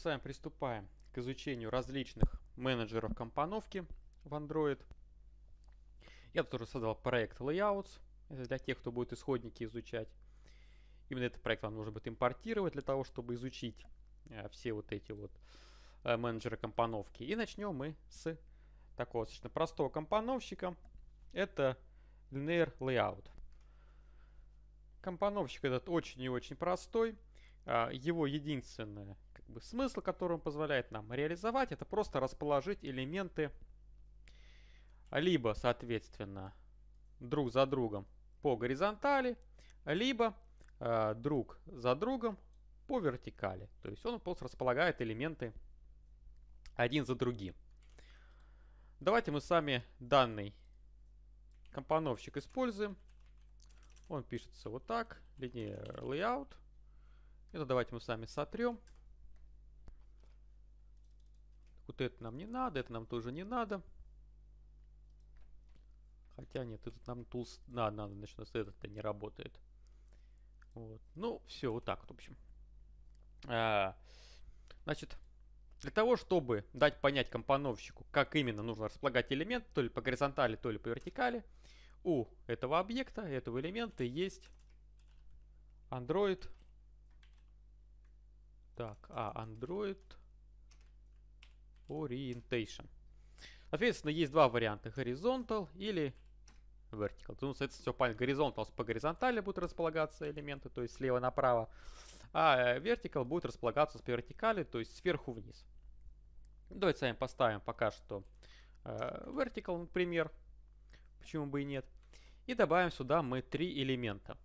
С вами приступаем к изучению различных менеджеров компоновки в Android. Я тоже создал проект Layouts. Это для тех, кто будет исходники изучать. Именно этот проект вам нужно будет импортировать для того, чтобы изучить э, все вот эти вот э, менеджеры компоновки. И начнем мы с такого достаточно простого компоновщика. Это Linear Layout. Компоновщик этот очень и очень простой. А, его единственная бы смысл, который он позволяет нам реализовать, это просто расположить элементы либо, соответственно, друг за другом по горизонтали, либо э, друг за другом по вертикали. То есть он просто располагает элементы один за другим. Давайте мы сами данный компоновщик используем. Он пишется вот так, линейный layout. Это давайте мы сами вами сотрем это нам не надо, это нам тоже не надо. Хотя нет, этот нам тулс Да, надо, значит, у нас этот-то не работает. Вот. Ну, все, вот так вот, в общем. А, значит, для того, чтобы дать понять компоновщику, как именно нужно располагать элемент, то ли по горизонтали, то ли по вертикали, у этого объекта, этого элемента есть Android. Так, а Android orientation. Соответственно, есть два варианта. Horizontal или vertical. Ну, это все понятно. Горизонтал по горизонтали будут располагаться элементы, то есть слева направо. А э, vertical будет располагаться с вертикали, то есть сверху вниз. Давайте сами поставим пока что э, vertical, например. Почему бы и нет. И добавим сюда мы три элемента.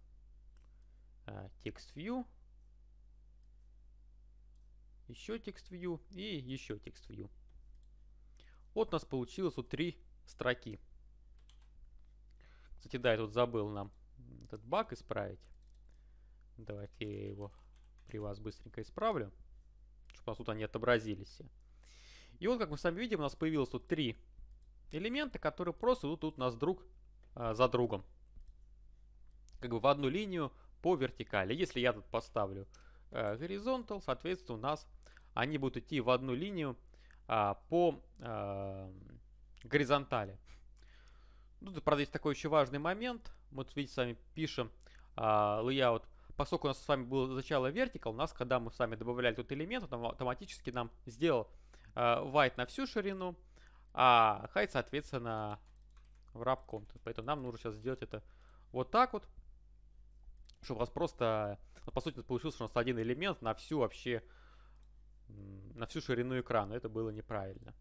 Text э, view, еще текст view и еще текст view. Вот у нас получилось вот три строки. Кстати, да, я тут забыл нам этот баг исправить. Давайте я его при вас быстренько исправлю, чтобы у нас тут они отобразились все. И вот, как мы сами видим, у нас появилось тут три элемента, которые просто идут тут у нас друг э, за другом. Как бы в одну линию по вертикали. Если я тут поставлю э, горизонтал, соответственно, у нас они будут идти в одну линию а, по а, горизонтали. Ну, тут, правда, есть такой еще важный момент. Мы тут, видите, с вами пишем а, layout. Поскольку у нас с вами было сначала vertical, у нас, когда мы с вами добавляли тут элемент, он автоматически нам сделал а, white на всю ширину, а height, соответственно, в wrap content. Поэтому нам нужно сейчас сделать это вот так вот, чтобы у вас просто, ну, по сути, получился у нас один элемент на всю вообще на всю ширину экрана. Это было неправильно.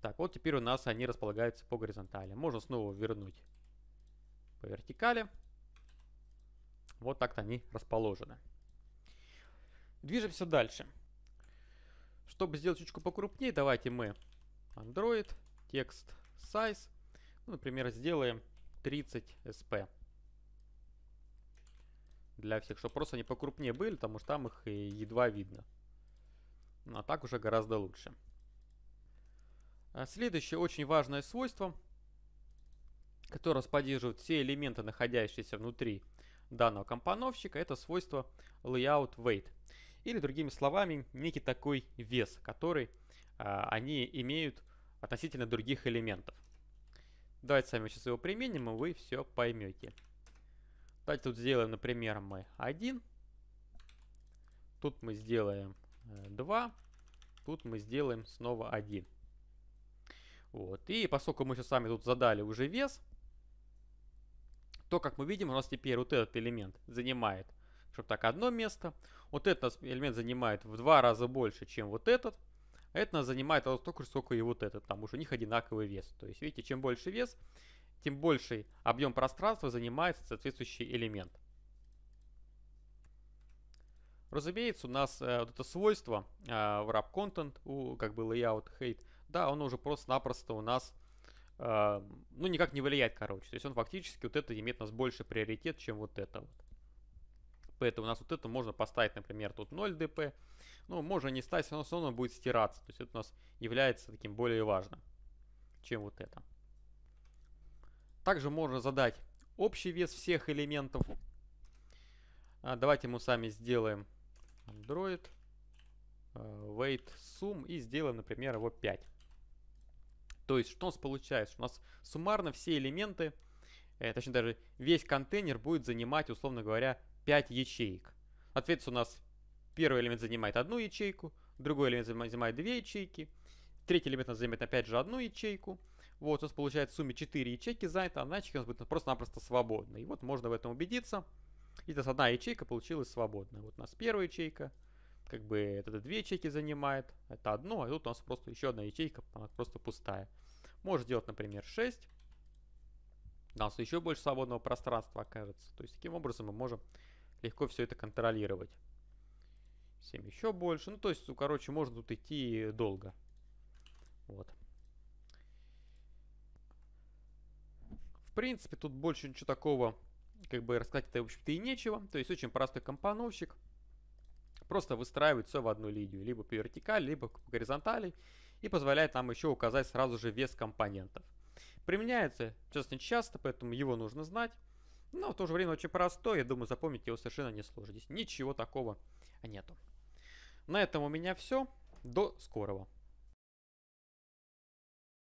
Так, вот теперь у нас они располагаются по горизонтали. Можно снова вернуть по вертикали. Вот так-то они расположены. Движемся дальше. Чтобы сделать чуть покрупнее, давайте мы Android, текст, size. Ну, например, сделаем 30 sp. Для всех, чтобы просто они покрупнее были, потому что там их едва видно. А так уже гораздо лучше. А следующее очень важное свойство, которое поддерживают все элементы, находящиеся внутри данного компоновщика, это свойство layout weight. Или другими словами, некий такой вес, который а, они имеют относительно других элементов. Давайте сами сейчас его применим, и вы все поймете. Давайте тут сделаем, например, мы 1. Тут мы сделаем 2. Тут мы сделаем снова 1. Вот. И поскольку мы все сами тут задали уже вес, то, как мы видим, у нас теперь вот этот элемент занимает, чтобы так, одно место. Вот этот элемент занимает в два раза больше, чем вот этот. А это нас занимает столько же, сколько и вот этот, потому что у них одинаковый вес. То есть, видите, чем больше вес, тем больший объем пространства занимает соответствующий элемент. Разумеется, у нас э, вот это свойство э, wrap content, у, как бы layout hate, да, он уже просто-напросто у нас э, ну, никак не влияет, короче. То есть он фактически, вот это имеет у нас больше приоритет, чем вот это вот. Поэтому у нас вот это можно поставить, например, тут 0 dp. Ну, можно не ставить, но все равно будет стираться. То есть это у нас является таким более важным, чем вот это. Также можно задать общий вес всех элементов. А, давайте мы сами сделаем Android э, weight sum и сделаем, например, его 5. То есть что у нас получается? У нас суммарно все элементы, э, точнее даже весь контейнер будет занимать, условно говоря, 5 ячеек. Ответственно, у нас первый элемент занимает одну ячейку, другой элемент занимает две ячейки, третий элемент у нас занимает опять же одну ячейку. Вот, у нас получается в сумме 4 ячейки занято, а значит у нас будет просто-напросто свободно. И вот можно в этом убедиться. И то одна ячейка получилась свободная. Вот у нас первая ячейка, как бы это две ячейки занимает, это одно, а тут у нас просто еще одна ячейка, она просто пустая. Можешь делать, например, 6. У нас еще больше свободного пространства окажется. То есть таким образом мы можем легко все это контролировать. 7 еще больше. Ну, то есть, короче, можно тут идти долго. Вот. В принципе, тут больше ничего такого как бы рассказать это в общем-то, и нечего. То есть очень простой компоновщик. Просто выстраивает все в одну линию, либо по вертикали, либо по горизонтали. И позволяет нам еще указать сразу же вес компонентов. Применяется, честно, часто, поэтому его нужно знать. Но в то же время очень простой, я думаю, запомнить его совершенно несложно. Здесь ничего такого нету. На этом у меня все. До скорого.